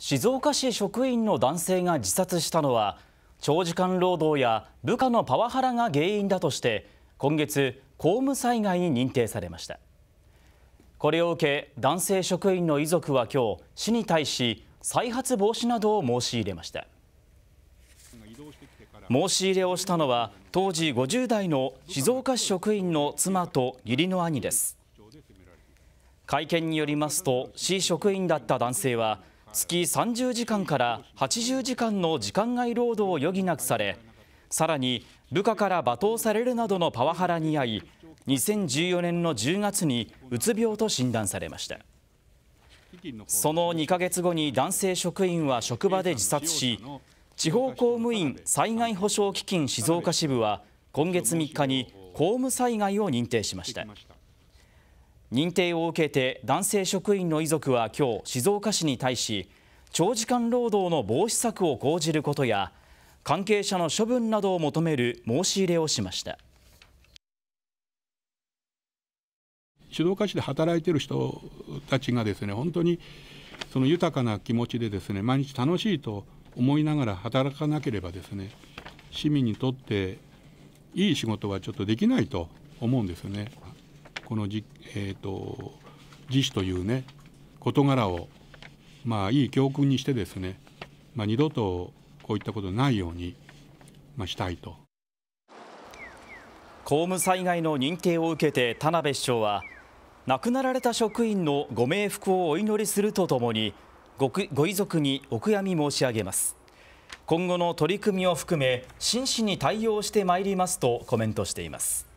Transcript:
静岡市職員の男性が自殺したのは長時間労働や部下のパワハラが原因だとして今月公務災害に認定されましたこれを受け男性職員の遺族は今日市に対し再発防止などを申し入れました申し入れをしたのは当時50代の静岡市職員の妻と義理の兄です会見によりますと市職員だった男性は月30時間から80時間の時間外労働を余儀なくされさらに部下から罵倒されるなどのパワハラに遭い2014年の10月にうつ病と診断されましたその2ヶ月後に男性職員は職場で自殺し地方公務員災害補償基金静岡支部は今月3日に公務災害を認定しました。認定を受けて男性職員の遺族は今日静岡市に対し長時間労働の防止策を講じることや関係者の処分などを求める申し入れをしました静岡市で働いている人たちがですね本当にその豊かな気持ちでですね毎日楽しいと思いながら働かなければですね市民にとっていい仕事はちょっとできないと思うんですよね。このじ、えーと、と自死というね事柄をまあいい教訓にしてですね、まあ、二度とこういったことないように、まあ、したいと公務災害の認定を受けて田辺市長は亡くなられた職員のご冥福をお祈りするとともにごくご遺族にお悔やみ申し上げます今後の取り組みを含め真摯に対応してまいりますとコメントしています